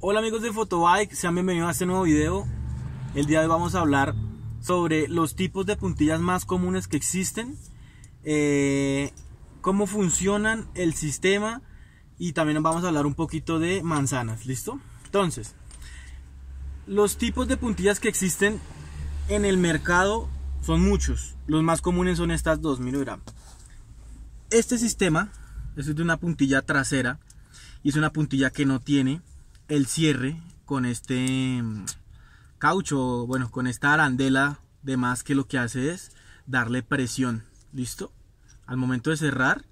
Hola amigos de Photobike, sean bienvenidos a este nuevo video. El día de hoy vamos a hablar sobre los tipos de puntillas más comunes que existen, eh, cómo funcionan el sistema y también vamos a hablar un poquito de manzanas, ¿listo? Entonces, los tipos de puntillas que existen en el mercado son muchos. Los más comunes son estas dos, mira, Este sistema, es de una puntilla trasera y es una puntilla que no tiene el cierre con este mm, caucho, bueno, con esta arandela de más que lo que hace es darle presión, ¿listo? Al momento de cerrar,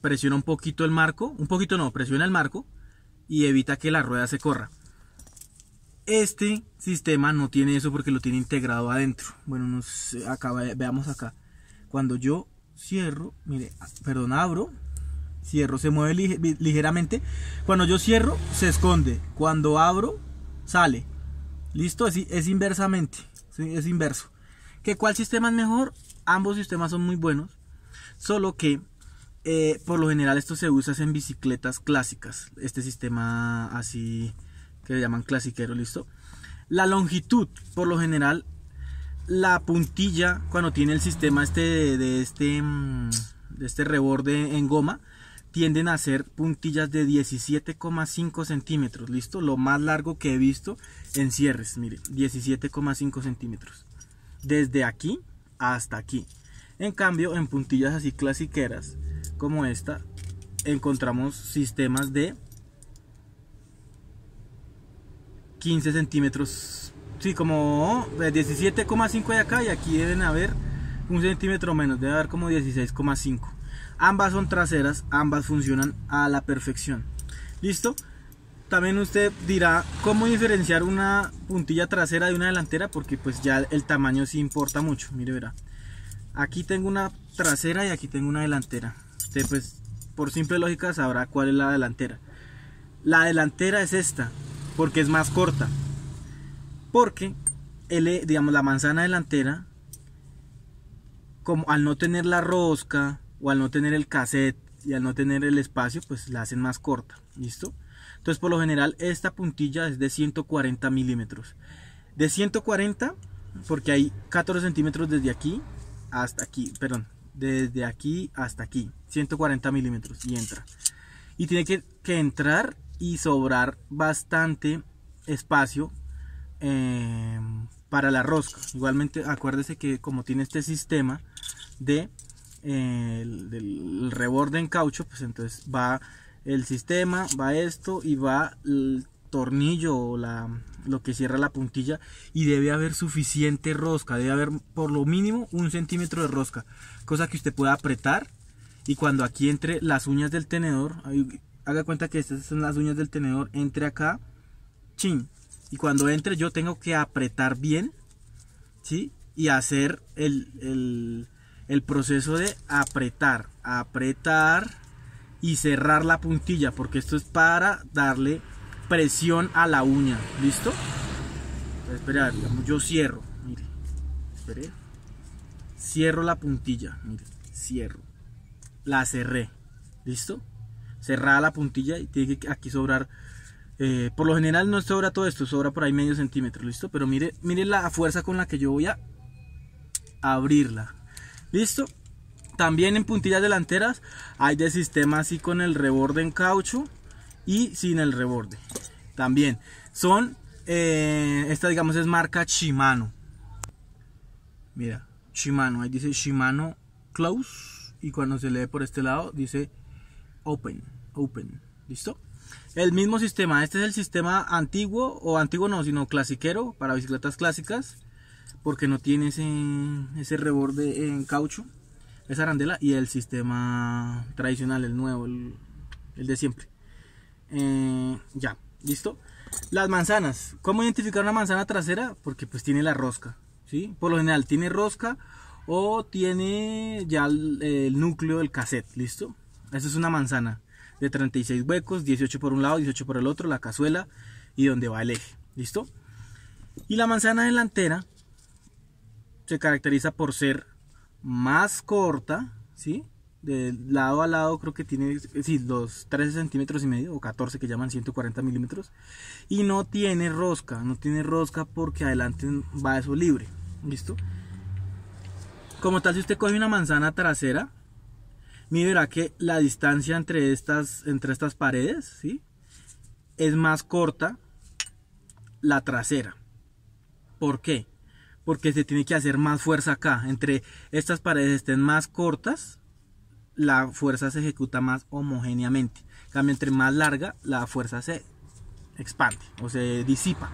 presiona un poquito el marco, un poquito no, presiona el marco y evita que la rueda se corra. Este sistema no tiene eso porque lo tiene integrado adentro. Bueno, nos acaba, veamos acá. Cuando yo cierro, mire, perdón, abro, Cierro, se mueve ligeramente. Cuando yo cierro, se esconde. Cuando abro, sale. ¿Listo? Es, inversamente. Es inverso. ¿Que cuál sistema es mejor? Ambos sistemas son muy buenos. Solo que eh, por lo general esto se usa en bicicletas clásicas. Este sistema así que le llaman clasiquero, ¿listo? La longitud, por lo general, la puntilla cuando tiene el sistema este de, de este mm, de este reborde en goma tienden a ser puntillas de 17,5 centímetros, ¿listo? Lo más largo que he visto en cierres, mire, 17,5 centímetros. Desde aquí hasta aquí. En cambio, en puntillas así clasiqueras como esta, encontramos sistemas de 15 centímetros. Sí, como 17,5 de acá y aquí deben haber un centímetro menos, debe haber como 16,5. Ambas son traseras, ambas funcionan a la perfección. ¿Listo? También usted dirá cómo diferenciar una puntilla trasera de una delantera porque pues ya el tamaño sí importa mucho. Mire, verá. Aquí tengo una trasera y aquí tengo una delantera. Usted pues por simple lógica sabrá cuál es la delantera. La delantera es esta porque es más corta. Porque el, digamos la manzana delantera como al no tener la rosca, o al no tener el cassette y al no tener el espacio, pues la hacen más corta, ¿listo? Entonces por lo general esta puntilla es de 140 milímetros. De 140, porque hay 14 centímetros desde aquí hasta aquí, perdón, desde aquí hasta aquí, 140 milímetros y entra. Y tiene que, entrar y sobrar bastante espacio eh, para la rosca. Igualmente acuérdese que como tiene este sistema de eh, el, reborde en caucho, pues entonces va el sistema, va esto y va el tornillo o la, lo que cierra la puntilla y debe haber suficiente rosca, debe haber por lo mínimo un centímetro de rosca, cosa que usted pueda apretar y cuando aquí entre las uñas del tenedor, haga cuenta que estas son las uñas del tenedor, entre acá, chin, y cuando entre yo tengo que apretar bien, ¿sí? Y hacer el el proceso de apretar, apretar y cerrar la puntilla, porque esto es para darle presión a la uña, ¿listo? espera, yo cierro, mire, esperé, cierro la puntilla, mire, cierro, la cerré, ¿listo? Cerrada la puntilla y tiene que aquí sobrar, eh, por lo general no sobra todo esto, sobra por ahí medio centímetro, ¿listo? Pero mire, mire la fuerza con la que yo voy a abrirla, Listo. También en puntillas delanteras hay de sistema así con el reborde en caucho y sin el reborde. También son, eh, esta digamos es marca Shimano. Mira, Shimano, ahí dice Shimano Close y cuando se lee por este lado dice Open, Open. ¿Listo? El mismo sistema, este es el sistema antiguo, o antiguo no, sino clasiquero para bicicletas clásicas porque no tiene ese, reborde en caucho, esa arandela y el sistema tradicional, el nuevo, el, de siempre. Eh, ya, listo. Las manzanas, ¿cómo identificar una manzana trasera? Porque pues tiene la rosca, ¿sí? Por lo general tiene rosca o tiene ya el, núcleo del cassette, ¿listo? Esa es una manzana de 36 huecos, 18 por un lado, 18 por el otro, la cazuela y donde va el eje, ¿listo? Y la manzana delantera se caracteriza por ser más corta, ¿sí? De lado a lado creo que tiene, sí, los 13 centímetros y medio o 14 que llaman 140 milímetros. Y no tiene rosca, no tiene rosca porque adelante va eso libre, ¿listo? Como tal, si usted coge una manzana trasera, mira que la distancia entre estas, entre estas paredes, ¿sí? Es más corta la trasera. ¿Por qué? porque se tiene que hacer más fuerza acá. Entre estas paredes estén más cortas, la fuerza se ejecuta más homogéneamente. En cambio, entre más larga, la fuerza se expande o se disipa.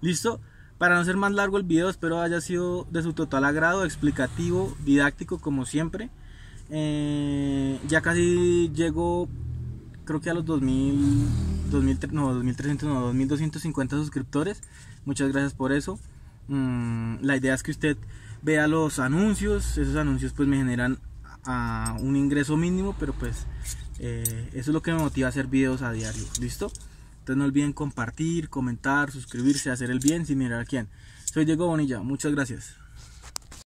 ¿Listo? Para no ser más largo el video, espero haya sido de su total agrado, explicativo, didáctico como siempre. Eh, ya casi llego, creo que a los 2000, 2000 no, 2300, no, 2250 suscriptores. Muchas gracias por eso. Mm, la idea es que usted vea los anuncios, esos anuncios pues me generan a un ingreso mínimo, pero pues eh, eso es lo que me motiva a hacer videos a diario, ¿listo? Entonces no olviden compartir, comentar, suscribirse, hacer el bien sin mirar a quién. Soy Diego Bonilla, muchas gracias.